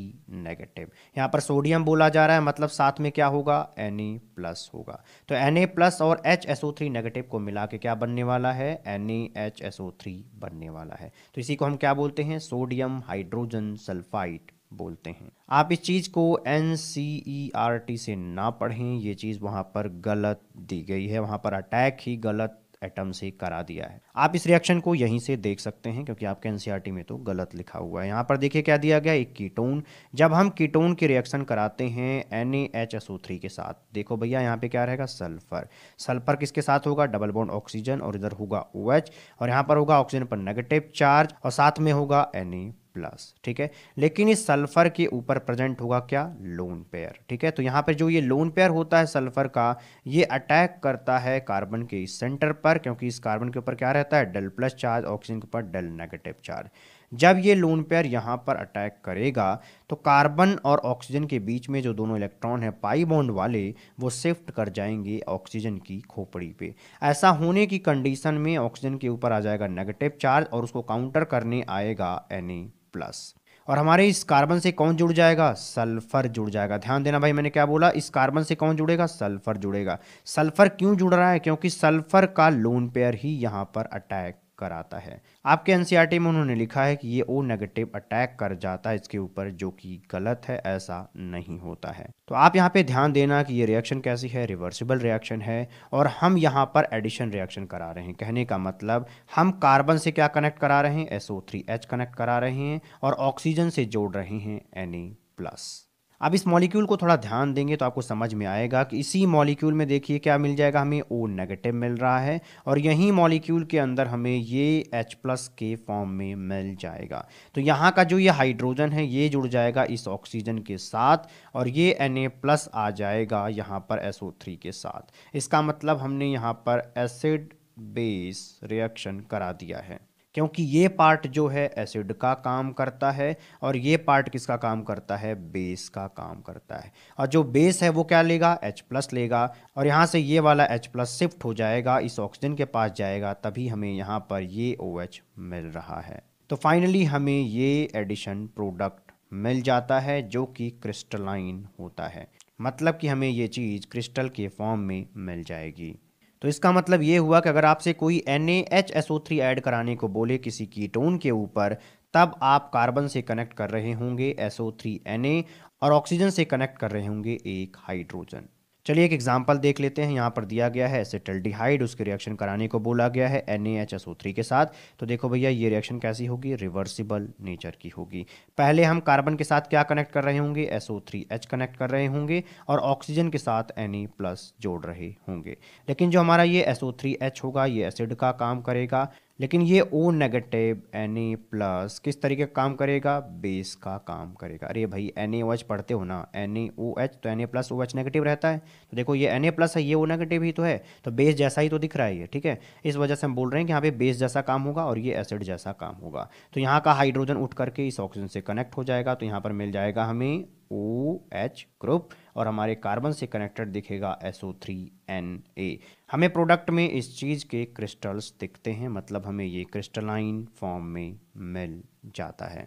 negative यहाँ पर सोडियम बोला जा रहा है मतलब साथ में क्या होगा एन ए प्लस होगा तो एन ए प्लस और H S O three negative को मिला के क्या बनने वाला है N A H S O three बनने वाला है तो इसी को हम क्या बोलते हैं सोडियम हाइड्रोजन सल्फाइड बोलते हैं आप इस चीज़ को N C E R T से ना पढ़ें ये चीज़ वहाँ पर गलत दी गई है वहाँ पर अटैक ही गलत एटम से करा दिया है आप इस रिएक्शन को यहीं से देख सकते हैं क्योंकि आपके एनसीईआरटी e में तो गलत लिखा हुआ है यहाँ पर देखिए क्या दिया गया एक कीटोन जब हम कीटोन के रिएक्शन कराते हैं थ्री के साथ देखो भैया यहाँ पे क्या रहेगा सल्फर सल्फर किसके साथ होगा डबल बॉन्ड ऑक्सीजन और इधर होगा ओ OH और यहाँ पर होगा ऑक्सीजन पर नेगेटिव चार्ज और साथ में होगा ए प्लस ठीक है लेकिन इस सल्फर के ऊपर प्रेजेंट होगा क्या लोन पेयर ठीक है तो यहाँ पर जो ये लोन पेयर होता है सल्फर का ये अटैक करता है कार्बन के इस सेंटर पर क्योंकि इस कार्बन के ऊपर क्या रहता है डल प्लस चार्ज ऑक्सीजन के ऊपर डल नेगेटिव चार्ज जब ये लोन पेयर यहाँ पर अटैक करेगा तो कार्बन और ऑक्सीजन के बीच में जो दोनों इलेक्ट्रॉन है पाई बॉन्ड वाले वो शिफ्ट कर जाएंगे ऑक्सीजन की खोपड़ी पे ऐसा होने की कंडीशन में ऑक्सीजन के ऊपर आ जाएगा नेगेटिव चार्ज और उसको काउंटर करने आएगा एनी प्लस और हमारे इस कार्बन से कौन जुड़ जाएगा सल्फर जुड़ जाएगा ध्यान देना भाई मैंने क्या बोला इस कार्बन से कौन जुड़ेगा सल्फर जुड़ेगा सल्फर क्यों जुड़ रहा है क्योंकि सल्फर का लोन पेयर ही यहाँ पर अटैक आता है आपके एनसीईआरटी e में उन्होंने लिखा है कि ये ओ नेगेटिव अटैक कर जाता है इसके ऊपर जो कि गलत है ऐसा नहीं होता है तो आप यहाँ पे ध्यान देना कि ये रिएक्शन कैसी है रिवर्सिबल रिएक्शन है और हम यहाँ पर एडिशन रिएक्शन करा रहे हैं कहने का मतलब हम कार्बन से क्या कनेक्ट करा रहे हैं एसओ कनेक्ट करा रहे हैं और ऑक्सीजन से जोड़ रहे हैं एन प्लस e अब इस मॉलिक्यूल को थोड़ा ध्यान देंगे तो आपको समझ में आएगा कि इसी मॉलिक्यूल में देखिए क्या मिल जाएगा हमें ओ नेगेटिव मिल रहा है और यही मॉलिक्यूल के अंदर हमें ये एच प्लस के फॉर्म में मिल जाएगा तो यहाँ का जो ये हाइड्रोजन है ये जुड़ जाएगा इस ऑक्सीजन के साथ और ये एन ए प्लस आ जाएगा यहाँ पर एस ओ थ्री के साथ इसका मतलब हमने यहाँ पर एसिड बेस रिएक्शन करा दिया है क्योंकि ये पार्ट जो है एसिड का काम करता है और ये पार्ट किसका काम करता है बेस का काम करता है और जो बेस है वो क्या लेगा H प्लस लेगा और यहाँ से ये वाला H प्लस शिफ्ट हो जाएगा इस ऑक्सीजन के पास जाएगा तभी हमें यहाँ पर ये OH मिल रहा है तो फाइनली हमें ये एडिशन प्रोडक्ट मिल जाता है जो कि क्रिस्टलाइन होता है मतलब कि हमें ये चीज़ क्रिस्टल के फॉर्म में मिल जाएगी तो इसका मतलब ये हुआ कि अगर आपसे कोई एन ऐड कराने को बोले किसी कीटोन के ऊपर तब आप कार्बन से कनेक्ट कर रहे होंगे SO3Na और ऑक्सीजन से कनेक्ट कर रहे होंगे एक हाइड्रोजन चलिए एक एग्जाम्पल देख लेते हैं यहाँ पर दिया गया है एसिटल्डिहाइड उसके रिएक्शन कराने को बोला गया है एन के साथ तो देखो भैया ये रिएक्शन कैसी होगी रिवर्सिबल नेचर की होगी पहले हम कार्बन के साथ क्या कनेक्ट कर रहे होंगे SO3H कनेक्ट कर रहे होंगे और ऑक्सीजन के साथ एन प्लस e जोड़ रहे होंगे लेकिन जो हमारा ये SO3H होगा ये एसिड का काम करेगा लेकिन ये O negative N A plus किस तरीके का काम करेगा बेस का काम करेगा अरे भाई एन ए ओ एच पढ़ते हो ना एन ए ओ एच तो N A plus O H negative रहता है तो देखो ये एन ए प्लस है ये ओ नेगेटिव ही तो है तो बेस जैसा ही तो दिख रहा है ये ठीक है इस वजह से हम बोल रहे हैं कि यहाँ पे बेस जैसा काम होगा और ये एसिड जैसा काम होगा तो यहाँ का हाइड्रोजन उठ करके इस ऑक्सीजन से कनेक्ट हो जाएगा तो यहाँ पर मिल जाएगा हमें ओ एच ग्रुप और हमारे कार्बन से कनेक्टेड दिखेगा S O three N A हमें प्रोडक्ट में इस चीज़ के क्रिस्टल्स दिखते हैं मतलब हमें ये क्रिस्टलाइन फॉर्म में मिल जाता है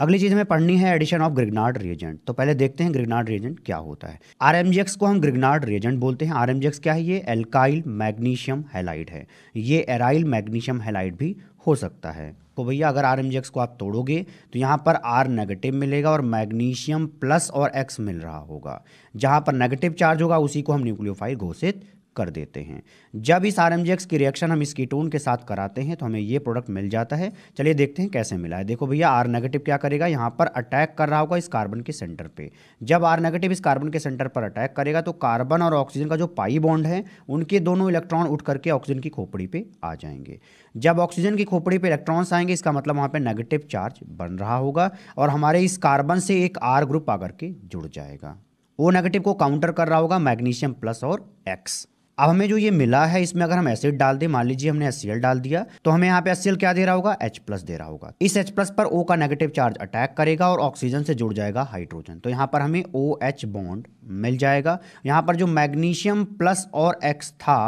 अगली चीज़ हमें पढ़नी है एडिशन ऑफ ग्रिगनार्ड रिएजेंट तो पहले देखते हैं ग्रिगनार्ड रिएजेंट क्या होता है आर को हम ग्रिगनार्ड रिएजेंट बोलते हैं आर क्या है ये एल्काइल मैग्नीशियम हेलाइट है ये एराइल मैग्नीशियम हेलाइट भी हो सकता है तो भैया अगर आर को आप तोड़ोगे तो यहाँ पर आर नेगेटिव मिलेगा और मैग्नीशियम प्लस और एक्स मिल रहा होगा जहाँ पर नेगेटिव चार्ज होगा उसी को हम न्यूक्लियोफाइल घोषित कर देते हैं जब इस आर की रिएक्शन हम इस कीटोन के साथ कराते हैं तो हमें ये प्रोडक्ट मिल जाता है चलिए देखते हैं कैसे मिला है देखो भैया आर नेगेटिव क्या करेगा यहाँ पर अटैक कर रहा होगा इस कार्बन के सेंटर पे जब आर नेगेटिव इस कार्बन के सेंटर पर अटैक करेगा तो कार्बन और ऑक्सीजन का जो पाई बॉन्ड है उनके दोनों इलेक्ट्रॉन उठ करके ऑक्सीजन की खोपड़ी पर आ जाएंगे जब ऑक्सीजन की खोपड़ी पर इलेक्ट्रॉन्स आएंगे इसका मतलब वहाँ पर नेगेटिव चार्ज बन रहा होगा और हमारे इस कार्बन से एक आर ग्रुप आकर के जुड़ जाएगा ओ नेगेटिव को काउंटर कर रहा होगा मैग्नीशियम प्लस और एक्स अब हमें जो ये मिला है इसमें अगर हम एसिड डाल दें मान लीजिए हमने एस डाल दिया तो हमें यहाँ पे एस क्या दे रहा होगा एच प्लस दे रहा होगा इस एच प्लस पर ओ का नेगेटिव चार्ज अटैक करेगा और ऑक्सीजन से जुड़ जाएगा हाइड्रोजन तो यहाँ पर हमें ओ एच बॉन्ड मिल जाएगा यहाँ पर जो मैग्नीशियम प्लस और एक्स था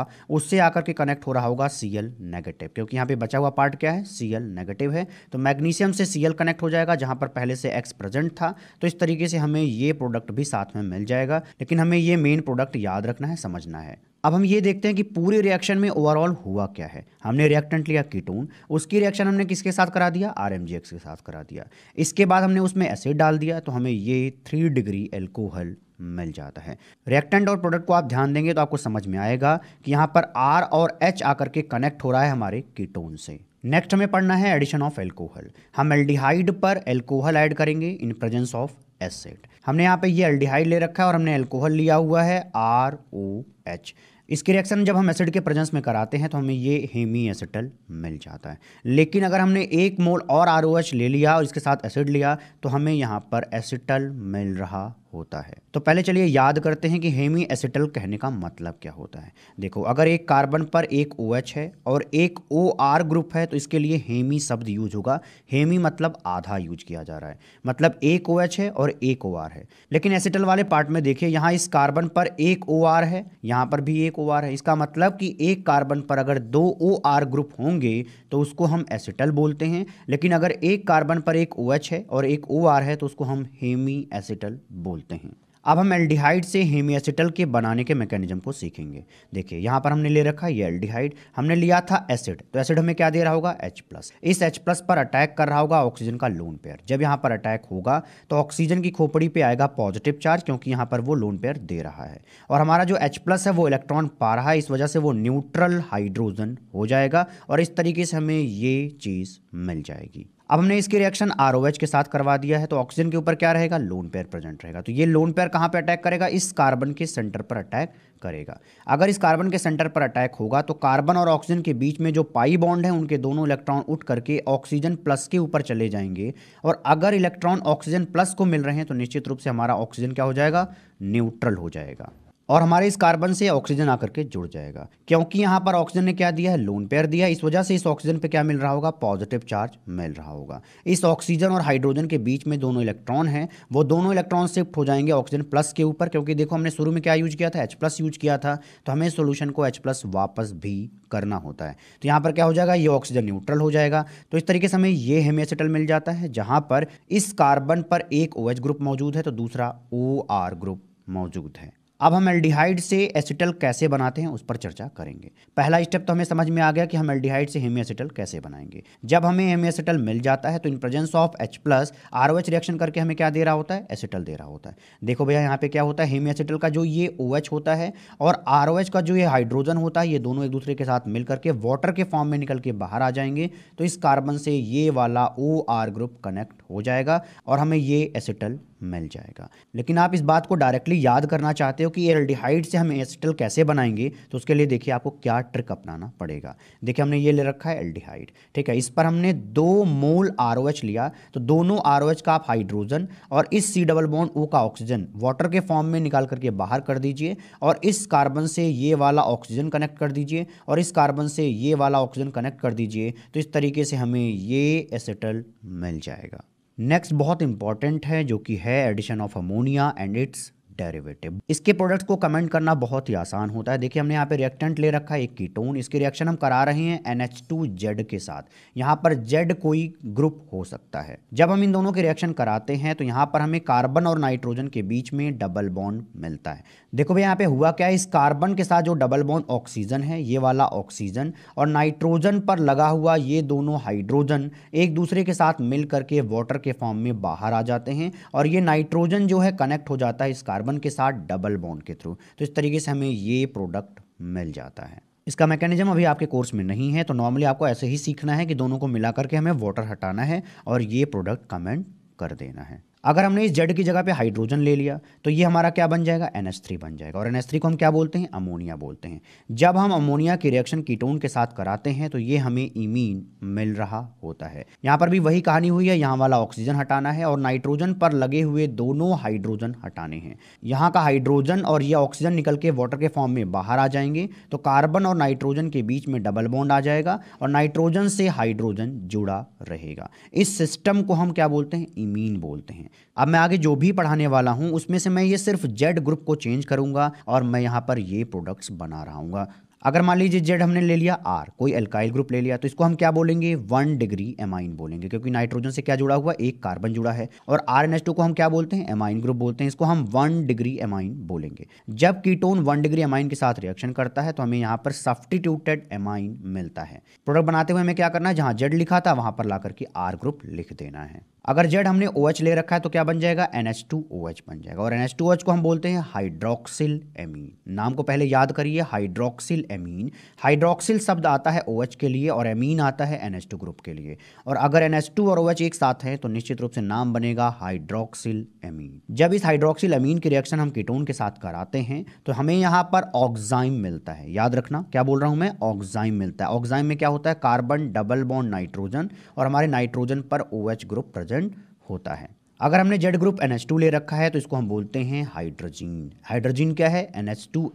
उससे आकर के कनेक्ट हो रहा होगा सी एल नेगेटिव क्योंकि यहाँ पे बचा हुआ पार्ट क्या है सी एल नेगेटिव है तो मैग्नीशियम से सी एल कनेक्ट हो जाएगा जहाँ पर पहले से एक्स प्रेजेंट था तो इस तरीके से हमें ये प्रोडक्ट भी साथ में मिल जाएगा लेकिन हमें ये मेन प्रोडक्ट याद रखना है समझना है अब हम ये देखते हैं कि पूरे रिएक्शन में ओवरऑल हुआ क्या है हमने रिएक्टेंट लिया कीटोन उसकी रिएक्शन हमने किसके साथ करा दिया आर के साथ करा दिया इसके बाद हमने उसमें एसिड डाल दिया तो हमें ये थ्री डिग्री एल्कोहल मिल जाता है रिएक्टेंट और प्रोडक्ट को आप ध्यान देंगे तो आपको समझ में आएगा कि यहाँ पर आर और एच आकर के कनेक्ट हो रहा है हमारे कीटोन से नेक्स्ट हमें पढ़ना है एडिशन ऑफ एल्कोहल हम एल्डिहाइड पर एल्कोहल ऐड करेंगे इन प्रेजेंस ऑफ एसिड हमने यहाँ पे ये एल्डिहाइड ले रखा है और हमने एल्कोहल लिया हुआ है आर ओ एच इसकी रिएक्शन जब हम एसिड के प्रेजेंस में कराते हैं तो हमें ये हेमी एसिटल मिल जाता है लेकिन अगर हमने एक मोल और आर ले लिया और इसके साथ एसिड लिया तो हमें यहाँ पर एसिटल मिल रहा होता है तो पहले चलिए याद करते हैं कि हेमी एसिटल कहने का मतलब क्या होता है देखो अगर एक कार्बन पर एक ओ OH है और एक ओ आर ग्रुप है तो इसके लिए हेमी शब्द यूज होगा हेमी मतलब आधा यूज किया जा रहा है मतलब एक ओ OH है और एक ओ आर है लेकिन एसिटल वाले पार्ट में देखिए यहाँ इस कार्बन पर एक ओ आर है यहाँ पर भी एक ओ आर है इसका मतलब कि एक कार्बन पर अगर दो ओ आर ग्रुप होंगे तो उसको हम एसिटल बोलते हैं लेकिन अगर एक कार्बन पर एक ओ OH है और एक ओ आर है तो उसको हम हेमी एसिटल बोलते बोलते हैं अब हम एल्डिहाइड से हेमियासिटल के बनाने के मैकेनिज्म को सीखेंगे देखिए यहाँ पर हमने ले रखा ये एल्डिहाइड हमने लिया था एसिड तो एसिड हमें क्या दे रहा होगा H प्लस इस H प्लस पर अटैक कर रहा होगा ऑक्सीजन का लोन पेयर जब यहाँ पर अटैक होगा तो ऑक्सीजन की खोपड़ी पे आएगा पॉजिटिव चार्ज क्योंकि यहाँ पर वो लोन पेयर दे रहा है और हमारा जो एच प्लस है वो इलेक्ट्रॉन पा रहा है इस वजह से वो न्यूट्रल हाइड्रोजन हो जाएगा और इस तरीके से हमें ये चीज़ मिल जाएगी अब हमने इसकी रिएक्शन आर के साथ करवा दिया है तो ऑक्सीजन के ऊपर क्या रहेगा लोन पेयर प्रेजेंट रहेगा तो ये लोन पेयर कहाँ पे अटैक करेगा इस कार्बन के सेंटर पर अटैक करेगा अगर इस कार्बन के सेंटर पर अटैक होगा तो कार्बन और ऑक्सीजन के बीच में जो पाई बॉन्ड है उनके दोनों इलेक्ट्रॉन उठ करके ऑक्सीजन प्लस के ऊपर चले जाएंगे और अगर इलेक्ट्रॉन ऑक्सीजन प्लस को मिल रहे हैं तो निश्चित रूप से हमारा ऑक्सीजन क्या हो जाएगा न्यूट्रल हो जाएगा और हमारे इस कार्बन से ऑक्सीजन आकर के जुड़ जाएगा क्योंकि यहाँ पर ऑक्सीजन ने क्या दिया है लोन पेयर दिया है इस वजह से इस ऑक्सीजन पे क्या मिल रहा होगा पॉजिटिव चार्ज मिल रहा होगा इस ऑक्सीजन और हाइड्रोजन के बीच में दोनों इलेक्ट्रॉन हैं वो दोनों इलेक्ट्रॉन शिफ्ट हो जाएंगे ऑक्सीजन प्लस के ऊपर क्योंकि देखो हमने शुरू में क्या यूज किया था एच प्लस यूज किया था तो हमें सोल्यूशन को एच प्लस वापस भी करना होता है तो यहाँ पर क्या हो जाएगा ये ऑक्सीजन न्यूट्रल हो जाएगा तो इस तरीके से हमें ये हेमियासीटल मिल जाता है जहाँ पर इस कार्बन पर एक ओ एच ग्रुप मौजूद है तो दूसरा ओ आर ग्रुप मौजूद है अब हम एल्डिहाइड से एसिटल कैसे बनाते हैं उस पर चर्चा करेंगे पहला स्टेप तो हमें समझ में आ गया कि हम एल्डिहाइड से हेमियासिटल कैसे बनाएंगे जब हमें हेमियासिटल मिल जाता है तो in presence of H plus R reaction करके हमें क्या दे रहा होता है एसिटल दे रहा होता है देखो भैया यहाँ पे क्या होता है हेमियासिटल का जो ये ओ OH होता है और आर का जो ये हाइड्रोजन होता है ये दोनों एक दूसरे के साथ मिल करके वाटर के फॉर्म में निकल के बाहर आ जाएंगे तो इस कार्बन से ये वाला ओ ग्रुप कनेक्ट हो जाएगा और हमें ये एसिटल मिल जाएगा लेकिन आप इस बात को डायरेक्टली याद करना चाहते हो कि एल से हम एसिटल कैसे बनाएंगे तो उसके लिए देखिए आपको क्या ट्रिक अपनाना पड़ेगा देखिए हमने ये ले रखा है एल ठीक है इस पर हमने दो मोल आर लिया तो दोनों आर का आप हाइड्रोजन और इस सी डबल बॉन्ड ओ का ऑक्सीजन वाटर के फॉर्म में निकाल करके बाहर कर दीजिए और इस कार्बन से ये वाला ऑक्सीजन कनेक्ट कर दीजिए और इस कार्बन से ये वाला ऑक्सीजन कनेक्ट कर दीजिए तो इस तरीके से हमें ये एसिटल मिल जाएगा नेक्स्ट बहुत इंपॉर्टेंट है जो कि है addition of ammonia and its derivative इसके प्रोडक्ट को कमेंट करना बहुत ही आसान होता है देखिए हमने यहाँ पे रिएक्टेंट ले रखा है एक कीटोन इसके रिएक्शन हम करा रहे हैं एन एच टू जेड के साथ यहाँ पर जेड कोई ग्रुप हो सकता है जब हम इन दोनों के रिएक्शन कराते हैं तो यहाँ पर हमें कार्बन और नाइट्रोजन के बीच में डबल बॉन्ड मिलता है देखो भाई यहाँ पे हुआ क्या है इस कार्बन के साथ जो डबल बॉन्ड ऑक्सीजन है ये वाला ऑक्सीजन और नाइट्रोजन पर लगा हुआ ये दोनों हाइड्रोजन एक दूसरे के साथ मिल करके वाटर के फॉर्म में बाहर आ जाते हैं और ये नाइट्रोजन जो है कनेक्ट हो जाता है इस कार्बन कार्बन के साथ डबल बॉन्ड के थ्रू तो इस तरीके से हमें ये प्रोडक्ट मिल जाता है इसका मैकेनिज्म अभी आपके कोर्स में नहीं है तो नॉर्मली आपको ऐसे ही सीखना है कि दोनों को मिला करके हमें वाटर हटाना है और ये प्रोडक्ट कमेंट कर देना है अगर हमने इस जेड की जगह पे हाइड्रोजन ले लिया तो ये हमारा क्या बन जाएगा एन थ्री बन जाएगा और एन थ्री को हम क्या बोलते हैं अमोनिया बोलते हैं जब हम अमोनिया की रिएक्शन कीटोन के साथ कराते हैं तो ये हमें इमीन मिल रहा होता है यहाँ पर भी वही कहानी हुई है यहाँ वाला ऑक्सीजन हटाना है और नाइट्रोजन पर लगे हुए दोनों हाइड्रोजन हटाने हैं यहाँ का हाइड्रोजन और ये ऑक्सीजन निकल के वाटर के फॉर्म में बाहर आ जाएंगे तो कार्बन और नाइट्रोजन के बीच में डबल बॉन्ड आ जाएगा और नाइट्रोजन से हाइड्रोजन जुड़ा रहेगा इस सिस्टम को हम क्या बोलते हैं इमीन बोलते हैं हैं अब मैं आगे जो भी पढ़ाने वाला हूँ उसमें से मैं ये सिर्फ जेड ग्रुप को चेंज करूंगा और मैं यहाँ पर ये प्रोडक्ट्स बना रहा हूँ अगर मान लीजिए जेड हमने ले लिया आर कोई एल्काइल ग्रुप ले लिया तो इसको हम क्या बोलेंगे वन डिग्री एमाइन बोलेंगे क्योंकि नाइट्रोजन से क्या जुड़ा हुआ एक कार्बन जुड़ा है और आर एन एस टू को हम क्या बोलते हैं एमाइन ग्रुप बोलते हैं इसको हम वन डिग्री एमाइन बोलेंगे जब कीटोन वन डिग्री एमाइन के साथ रिएक्शन करता है तो हमें यहाँ पर सब्सटीट्यूटेड एमाइन मिलता है प्रोडक्ट बनाते हुए हमें क्या करना है जहाँ जेड लिखा था वहाँ पर ला करके आर ग्रुप लिख देना है अगर जेड हमने ओ OH ले रखा है तो क्या बन जाएगा N H two O H बन जाएगा और एन एच टू एच को हम बोलते हैं हाइड्रोक्सिल एमीन नाम को पहले याद करिए हाइड्रोक्सिल एमीन हाइड्रोक्सिल शब्द आता है ओ OH के लिए और एमीन आता है एन एच टू ग्रुप के लिए और अगर एन एच टू और ओ OH एक साथ हैं तो निश्चित रूप से नाम बनेगा हाइड्रोक्सिल एमीन जब इस हाइड्रोक्सिल एमीन की रिएक्शन हम कीटोन के साथ कराते हैं तो हमें यहाँ पर ऑक्जाइम मिलता है याद रखना क्या बोल रहा हूँ मैं ऑक्जाइम मिलता है ऑक्जाइम में क्या होता है कार्बन डबल बॉन्ड नाइट्रोजन और हमारे नाइट्रोजन पर ओ OH ग्रुप प्रेजेंट कारण होता है अगर हमने जेड ग्रुप NH2 ले रखा है तो इसको हम बोलते हैं हाइड्रोजीन हाइड्रोजीन क्या है एन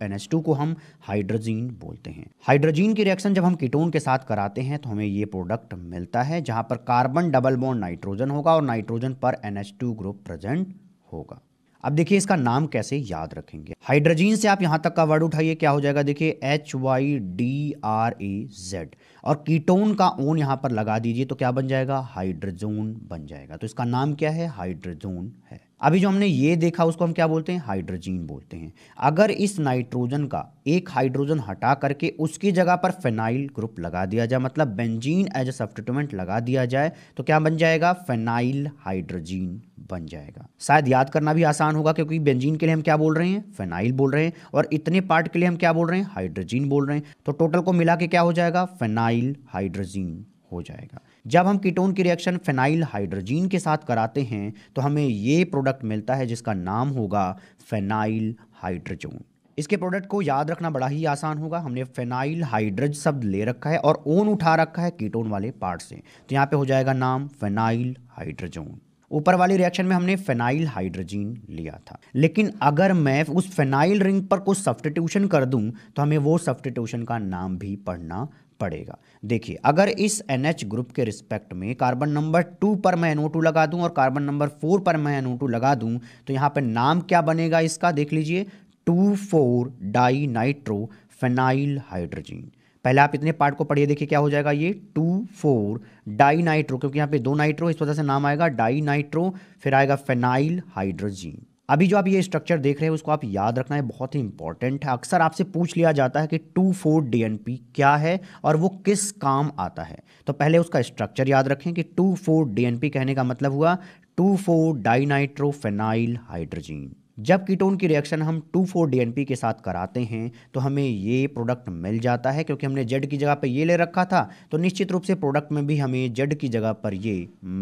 NH2 को हम हाइड्रोजीन बोलते हैं हाइड्रोजीन की रिएक्शन जब हम कीटोन के साथ कराते हैं तो हमें ये प्रोडक्ट मिलता है जहां पर कार्बन डबल बॉन्ड नाइट्रोजन होगा और नाइट्रोजन पर NH2 ग्रुप प्रेजेंट होगा अब देखिए इसका नाम कैसे याद रखेंगे हाइड्रोजीन से आप यहां तक का वर्ड उठाइए क्या हो जाएगा देखिए H Y D R A Z और कीटोन का ओन यहां पर लगा दीजिए तो क्या बन जाएगा हाइड्रोजोन बन जाएगा तो इसका नाम क्या है हाइड्रोजोन है अभी जो हमने ये देखा उसको हम क्या बोलते हैं हाइड्रोजीन बोलते हैं अगर इस नाइट्रोजन का एक हाइड्रोजन हटा करके उसकी जगह पर फेनाइल ग्रुप लगा दिया जाए मतलब बेंजीन एज ए सब्सटीट्यूमेंट लगा दिया जाए तो क्या बन जाएगा फेनाइल हाइड्रोजीन बन जाएगा शायद याद करना भी आसान होगा क्योंकि बेंजीन के लिए हम क्या बोल रहे हैं फेनाइल बोल रहे हैं और इतने पार्ट के लिए हम क्या बोल रहे हैं हाइड्रोजीन बोल रहे हैं तो टोटल को मिला के क्या हो जाएगा फेनाइल हाइड्रोजीन हो जाएगा जब हम कीटोन की रिएक्शन फेनाइल हाइड्रोजीन के साथ कराते हैं तो हमें ये प्रोडक्ट मिलता है जिसका नाम होगा फेनाइल हाइड्रोजोन इसके प्रोडक्ट को याद रखना बड़ा ही आसान होगा हमने फेनाइल हाइड्रज शब्द ले रखा है और ओन उठा रखा है कीटोन वाले पार्ट से तो यहाँ पे हो जाएगा नाम फेनाइल हाइड्रोजोन ऊपर वाली रिएक्शन में हमने फेनाइल हाइड्रोजीन लिया था लेकिन अगर मैं उस फेनाइल रिंग पर कुछ सब्सटीट्यूशन कर दूं तो हमें वो सब्सटीट्यूशन का नाम भी पढ़ना पड़ेगा देखिए अगर इस एन ग्रुप के रिस्पेक्ट में कार्बन नंबर टू पर मैं एनओ लगा दूं और कार्बन नंबर फोर पर मैं एनओ लगा दूं तो यहाँ पर नाम क्या बनेगा इसका देख लीजिए two four di nitro phenyl hydrazine पहले आप इतने पार्ट को पढ़िए देखिए क्या हो जाएगा ये टू फोर डाई नाइट्रो क्योंकि यहाँ पे दो नाइट्रो इस वजह से नाम आएगा डाई नाइट्रो फिर आएगा फेनाइल हाइड्रोजीन अभी जो आप ये स्ट्रक्चर देख रहे हैं उसको आप याद रखना है बहुत ही इंपॉर्टेंट है अक्सर आपसे पूछ लिया जाता है कि टू फोर डी क्या है और वो किस काम आता है तो पहले उसका स्ट्रक्चर याद रखें कि टू फोर डी कहने का मतलब हुआ टू फोर डाइनाइट्रोफेनाइल हाइड्रोजीन जब कीटोन की रिएक्शन हम 2,4-डीएनपी के साथ कराते हैं तो हमें ये प्रोडक्ट मिल जाता है क्योंकि हमने जेड की जगह पर ये ले रखा था तो निश्चित रूप से प्रोडक्ट में भी हमें जेड की जगह पर ये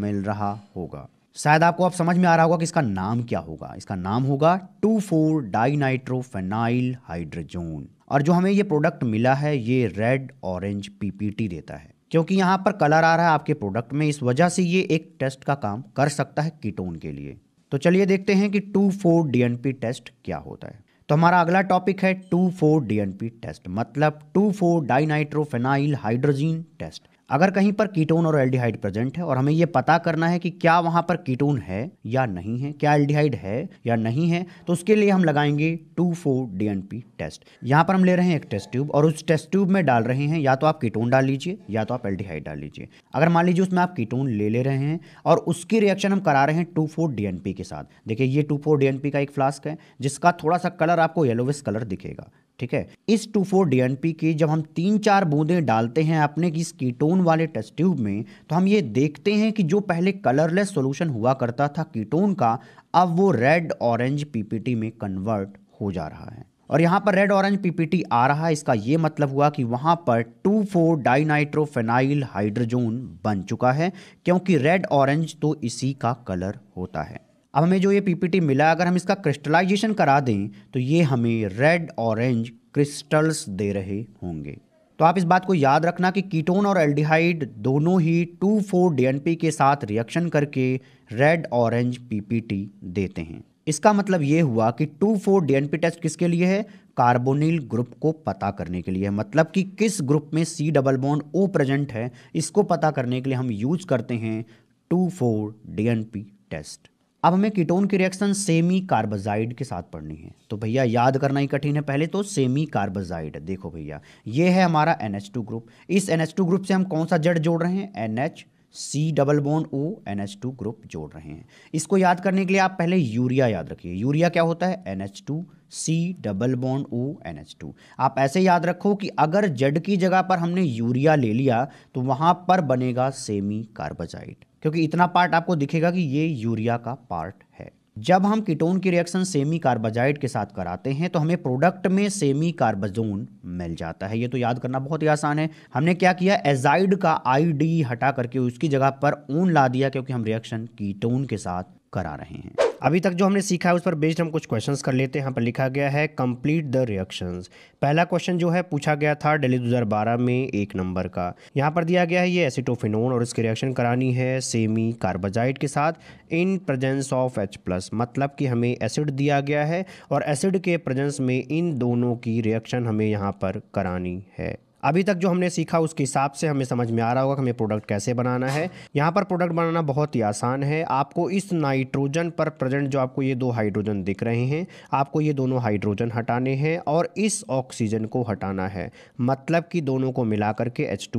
मिल रहा होगा शायद आपको अब आप समझ में आ रहा होगा कि इसका नाम क्या होगा इसका नाम होगा टू फोर डाइनाइट्रोफेनाइल हाइड्रोजोन और जो हमें ये प्रोडक्ट मिला है ये रेड ऑरेंज पीपीटी देता है क्योंकि यहाँ पर कलर आ रहा है आपके प्रोडक्ट में इस वजह से ये एक टेस्ट का काम कर सकता है कीटोन के लिए तो चलिए देखते हैं कि टू फोर डीएनपी टेस्ट क्या होता है तो हमारा अगला टॉपिक है टू फोर डीएनपी टेस्ट मतलब two four dinitrophenyl hydrazine test अगर कहीं पर कीटोन और एल्डिहाइड प्रेजेंट है और हमें यह पता करना है कि क्या वहां पर कीटोन है या नहीं है क्या एल्डिहाइड है या नहीं है तो उसके लिए हम लगाएंगे two four D N P test यहाँ पर हम ले रहे हैं एक टेस्ट ट्यूब और उस टेस्ट ट्यूब में डाल रहे हैं या तो आप कीटोन डाल लीजिए या तो आप एल्डिहाइड डाल लीजिए अगर मान लीजिए उसमें आप कीटोन ले ले रहे हैं और उसकी रिएक्शन हम करा रहे हैं two four D N P के साथ देखिए ये two four D N P का एक फ्लास्क है जिसका थोड़ा सा कलर आपको येलोविस कलर दिखेगा ठीक है इस टू फोर डी की जब हम तीन चार बूंदें डालते हैं अपने इस कीटोन वाले टेस्ट ट्यूब में तो हम ये देखते हैं कि जो पहले कलरलेस सोल्यूशन हुआ करता था कीटोन का अब वो रेड ऑरेंज पीपीटी में कन्वर्ट हो जा रहा है और यहाँ पर रेड ऑरेंज पीपीटी आ रहा है इसका ये मतलब हुआ कि वहाँ पर टू फोर डाइनाइट्रोफेनाइल हाइड्रोजोन बन चुका है क्योंकि रेड ऑरेंज तो इसी का कलर होता है अब हमें जो ये पीपीटी मिला अगर हम इसका क्रिस्टलाइजेशन करा दें तो ये हमें रेड ऑरेंज क्रिस्टल्स दे रहे होंगे तो आप इस बात को याद रखना कि कीटोन और एल्डिहाइड दोनों ही टू फोर डी के साथ रिएक्शन करके रेड ऑरेंज पीपीटी देते हैं इसका मतलब ये हुआ कि टू फोर डी टेस्ट किसके लिए है कार्बोनिल ग्रुप को पता करने के लिए मतलब कि किस ग्रुप में C double bond O present है इसको पता करने के लिए हम यूज करते हैं टू फोर डी टेस्ट अब हमें कीटोन की रिएक्शन सेमी कार्बोजाइड के साथ पढ़नी है तो भैया याद करना ही कठिन है पहले तो सेमी कार्बोजाइड देखो भैया ये है हमारा NH2 ग्रुप इस NH2 ग्रुप से हम कौन सा जड़ जोड़ रहे हैं NH C double bond O N H two group जोड़ रहे हैं इसको याद करने के लिए आप पहले यूरिया याद रखिए यूरिया क्या होता है N H two C double bond O N H two आप ऐसे याद रखो कि अगर जड़ की जगह पर हमने यूरिया ले लिया तो वहाँ पर बनेगा सेमी कार्बोजाइड क्योंकि इतना पार्ट आपको दिखेगा कि ये यूरिया का पार्ट है जब हम कीटोन की रिएक्शन सेमी कार्बोजाइड के साथ कराते हैं तो हमें प्रोडक्ट में सेमी कार्बोजोन मिल जाता है ये तो याद करना बहुत ही आसान है हमने क्या किया एजाइड का आईडी हटा करके उसकी जगह पर ओन ला दिया क्योंकि हम रिएक्शन कीटोन के साथ करा रहे हैं अभी तक जो हमने सीखा है उस पर बेस्ड हम कुछ क्वेश्चंस कर लेते हैं यहाँ पर लिखा गया है कंप्लीट द रिएक्शंस पहला क्वेश्चन जो है पूछा गया था दिल्ली 2012 में एक नंबर का यहाँ पर दिया गया है ये एसिटोफिनोन और इसकी रिएक्शन करानी है सेमी कार्बोजाइड के साथ in presence of H plus मतलब कि हमें एसिड दिया गया है और एसिड के प्रेजेंस में इन दोनों की रिएक्शन हमें यहाँ पर करानी है अभी तक जो हमने सीखा उसके हिसाब से हमें समझ में आ रहा होगा कि हमें प्रोडक्ट कैसे बनाना है यहाँ पर प्रोडक्ट बनाना बहुत ही आसान है आपको इस नाइट्रोजन पर प्रेजेंट जो आपको ये दो हाइड्रोजन दिख रहे हैं आपको ये दोनों हाइड्रोजन हटाने हैं और इस ऑक्सीजन को हटाना है मतलब कि दोनों को मिला करके एच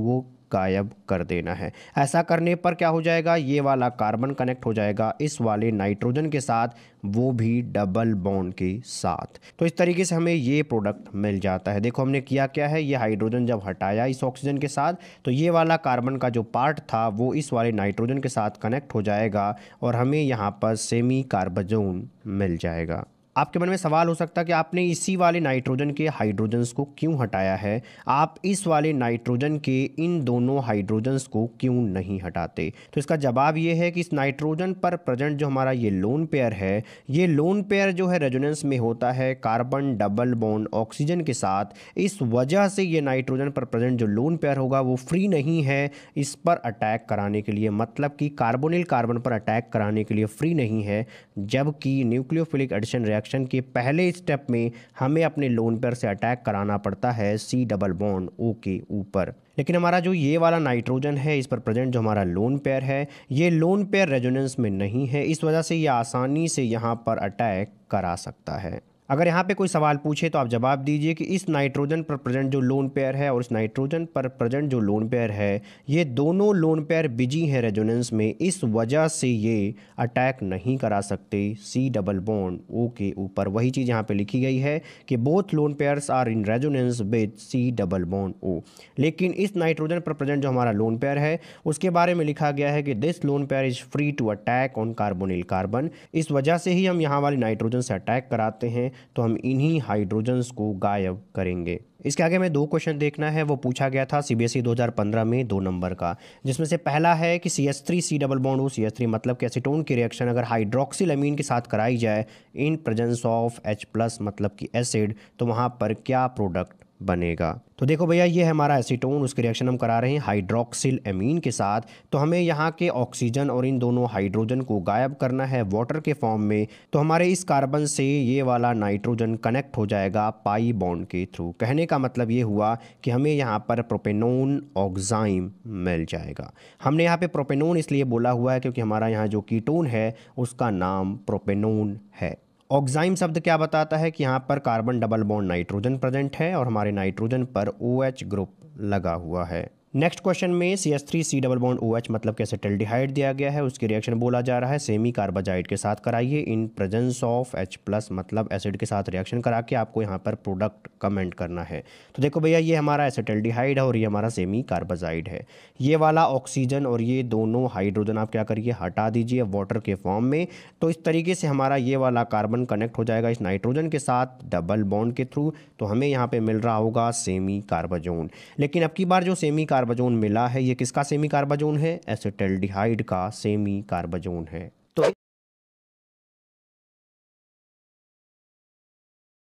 गायब कर देना है ऐसा करने पर क्या हो जाएगा ये वाला कार्बन कनेक्ट हो जाएगा इस वाले नाइट्रोजन के साथ वो भी डबल बॉन्ड के साथ तो इस तरीके से हमें ये प्रोडक्ट मिल जाता है देखो हमने किया क्या है ये हाइड्रोजन जब हटाया इस ऑक्सीजन के साथ तो ये वाला कार्बन का जो पार्ट था वो इस वाले नाइट्रोजन के साथ कनेक्ट हो जाएगा और हमें यहाँ पर सेमी कार्बजोन मिल जाएगा आपके मन में सवाल हो सकता है कि आपने इसी वाले नाइट्रोजन के हाइड्रोजन्स को क्यों हटाया है आप इस वाले नाइट्रोजन के इन दोनों हाइड्रोजन्स को क्यों नहीं हटाते तो इसका जवाब ये है कि इस नाइट्रोजन पर प्रेजेंट जो हमारा ये लोन पेयर है ये लोन पेयर जो है रेजोनेंस में होता है कार्बन डबल बॉन्ड ऑक्सीजन के साथ इस वजह से ये नाइट्रोजन पर प्रेजेंट जो लोन पेयर होगा वो फ्री नहीं है इस पर अटैक कराने के लिए मतलब कि कार्बोनिल कार्बन पर अटैक कराने के लिए फ्री नहीं है जबकि न्यूक्लियोफिलिक एडिशन रिएक्शन ट्रांजैक्शन के पहले स्टेप में हमें अपने लोन पर से अटैक कराना पड़ता है सी डबल बॉन्ड ओ के ऊपर लेकिन हमारा जो ये वाला नाइट्रोजन है इस पर प्रेजेंट जो हमारा लोन पेयर है ये लोन पेयर रेजोनेंस में नहीं है इस वजह से ये आसानी से यहाँ पर अटैक करा सकता है अगर यहाँ पे कोई सवाल पूछे तो आप जवाब दीजिए कि इस नाइट्रोजन पर प्रेजेंट जो लोन पेयर है और इस नाइट्रोजन पर प्रेजेंट जो लोन पेयर है ये दोनों लोन पेयर बिजी हैं रेजोनेंस में इस वजह से ये अटैक नहीं करा सकते सी डबल बॉन्ड ओ के ऊपर वही चीज़ यहाँ पे लिखी गई है कि both lone pairs are in resonance with C double bond O लेकिन इस नाइट्रोजन पर प्रेजेंट जो हमारा लोन पेयर है उसके बारे में लिखा गया है कि this lone pair is free to attack on carbonyl carbon इस वजह से ही हम यहाँ वाले नाइट्रोजन से अटैक कराते हैं तो हम इन्हीं हाइड्रोजन्स को गायब करेंगे इसके आगे हमें दो क्वेश्चन देखना है वो पूछा गया था सीबीएसई 2015 e में दो नंबर का जिसमें से पहला है कि C S three C double bond C S three मतलब कि एसिटोन की रिएक्शन अगर हाइड्रोक्सिल अमीन के साथ कराई जाए in presence of H plus मतलब कि एसिड तो वहाँ पर क्या प्रोडक्ट बनेगा तो देखो भैया ये हमारा एसीटोन उसके रिएक्शन हम करा रहे हैं हाइड्रोक्सिल एमीन के साथ तो हमें यहाँ के ऑक्सीजन और इन दोनों हाइड्रोजन को गायब करना है वाटर के फॉर्म में तो हमारे इस कार्बन से ये वाला नाइट्रोजन कनेक्ट हो जाएगा पाई बॉन्ड के थ्रू कहने का मतलब ये हुआ कि हमें यहाँ पर प्रोपेनोन ऑक्जाइम मिल जाएगा हमने यहाँ पर प्रोपेनोन इसलिए बोला हुआ है क्योंकि हमारा यहाँ जो कीटोन है उसका नाम प्रोपेनोन है ऑक्साइम शब्द क्या बताता है कि यहाँ पर carbon double bond nitrogen present है और हमारे नाइट्रोजन पर ओ OH ग्रुप लगा हुआ है नेक्स्ट क्वेश्चन में C S three C double bond O H मतलब कैसे टेल्डिहाइड दिया गया है उसकी रिएक्शन बोला जा रहा है सेमी कार्बोजाइड के साथ कराइए in presence of H plus मतलब एसिड के साथ रिएक्शन करा के आपको यहाँ पर प्रोडक्ट कमेंट करना है तो देखो भैया ये हमारा एसिटेल्डिहाइड है और ये हमारा सेमी कार्बोजाइड है ये वाला ऑक्सीजन और ये दोनों हाइड्रोजन आप क्या करिए हटा दीजिए वाटर के फॉर्म में तो इस तरीके से हमारा ये वाला कार्बन कनेक्ट हो जाएगा इस नाइट्रोजन के साथ डबल बॉन्ड के थ्रू तो हमें यहाँ पर मिल रहा होगा सेमी कार्बोजोन लेकिन अब की बार जो सेमी कार्बाजोन मिला है ये किसका सेमी कार्बाजोन है एसिटेल्डिहाइड का सेमी कार्बाजोन है